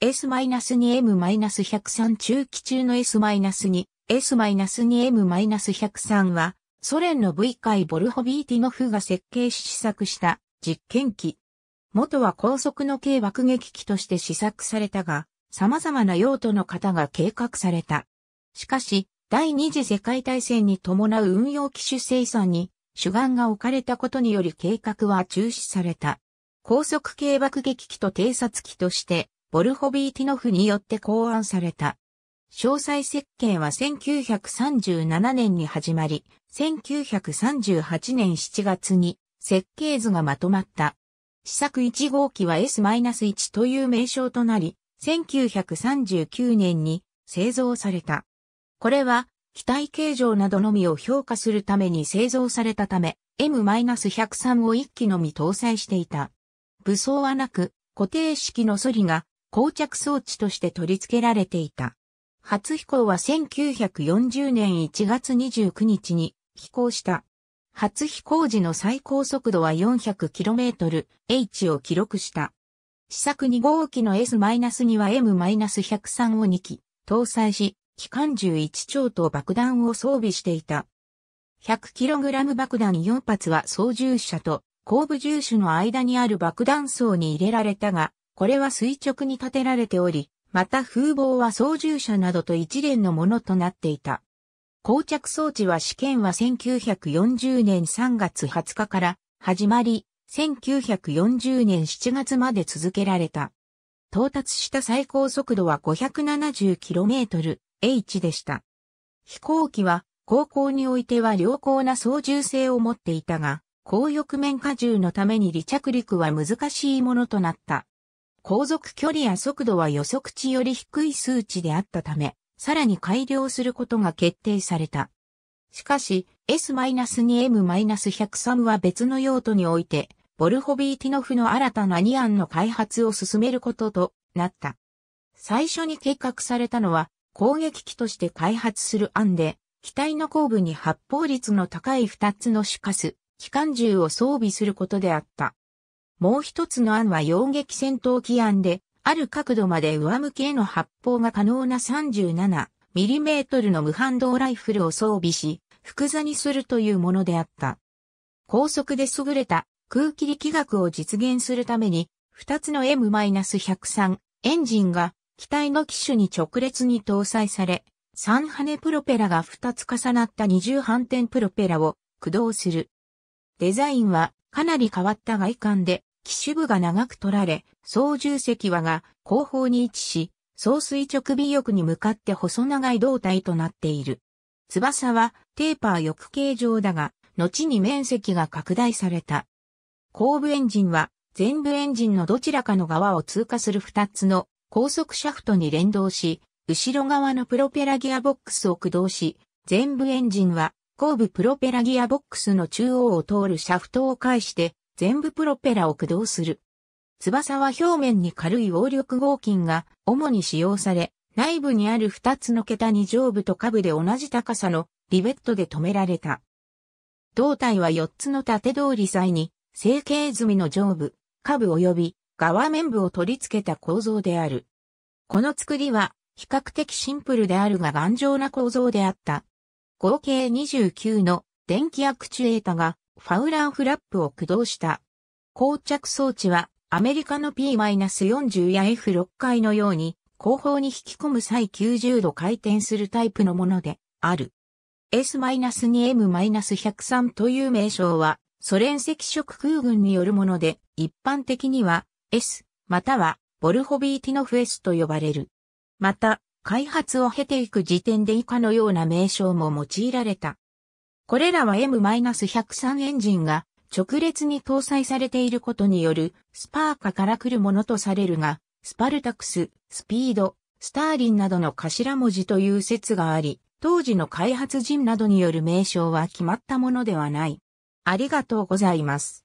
S-2M-103 中期中の S-2、S-2M-103 は、ソ連の V 界ボルホビーティノフが設計し試作した実験機。元は高速の軽爆撃機として試作されたが、様々な用途の方が計画された。しかし、第二次世界大戦に伴う運用機種生産に主眼が置かれたことにより計画は中止された。高速軽爆撃機と偵察機としてボルホビー・ティノフによって考案された。詳細設計は1937年に始まり、1938年7月に設計図がまとまった。試作1号機は S-1 という名称となり、1939年に製造された。これは、機体形状などのみを評価するために製造されたため、M-103 を1機のみ搭載していた。武装はなく、固定式のソリが降着装置として取り付けられていた。初飛行は1940年1月29日に飛行した。初飛行時の最高速度は 400km/h を記録した。試作2号機の S-2 は M-103 を2機搭載し、機関銃1丁と爆弾を装備していた。100kg 爆弾4発は操縦者と後部重手の間にある爆弾層に入れられたが、これは垂直に建てられており、また風防は操縦者などと一連のものとなっていた。膠着装置は試験は1940年3月20日から始まり、1940年7月まで続けられた。到達した最高速度は 570km/h でした。飛行機は航行においては良好な操縦性を持っていたが、高翼面荷重のために離着陸は難しいものとなった。航続距離や速度は予測値より低い数値であったため、さらに改良することが決定された。しかし、S-2M-103 は別の用途において、ボルホビーティノフの新たな2案の開発を進めることとなった。最初に計画されたのは、攻撃機として開発する案で、機体の後部に発砲率の高い2つの主カス、機関銃を装備することであった。もう一つの案は洋撃戦闘機案で、ある角度まで上向きへの発砲が可能な 37mm の無反動ライフルを装備し、複座にするというものであった。高速で優れた空気力学を実現するために、2つの M-103 エンジンが機体の機種に直列に搭載され、3羽プロペラが2つ重なった二重反転プロペラを駆動する。デザインはかなり変わった外観で、機種部が長く取られ、操縦席はが後方に位置し、総垂直尾翼に向かって細長い胴体となっている。翼はテーパー翼形状だが、後に面積が拡大された。後部エンジンは全部エンジンのどちらかの側を通過する2つの高速シャフトに連動し、後ろ側のプロペラギアボックスを駆動し、全部エンジンは後部プロペラギアボックスの中央を通るシャフトを介して全部プロペラを駆動する。翼は表面に軽い応力合金が主に使用され、内部にある2つの桁に上部と下部で同じ高さのリベットで止められた。胴体は4つの縦通り際に、成形済みの上部、下部及び側面部を取り付けた構造である。この作りは比較的シンプルであるが頑丈な構造であった。合計29の電気アクチュエータがファウラーフラップを駆動した。膠着装置はアメリカの P-40 や F6 回のように後方に引き込む際90度回転するタイプのものである。S-2M-103 という名称はソ連赤色空軍によるもので一般的には S またはボルホビーティノフ S スと呼ばれる。また開発を経ていく時点で以下のような名称も用いられた。これらは M-103 エンジンが直列に搭載されていることによるスパーカから来るものとされるが、スパルタクス、スピード、スターリンなどの頭文字という説があり、当時の開発人などによる名称は決まったものではない。ありがとうございます。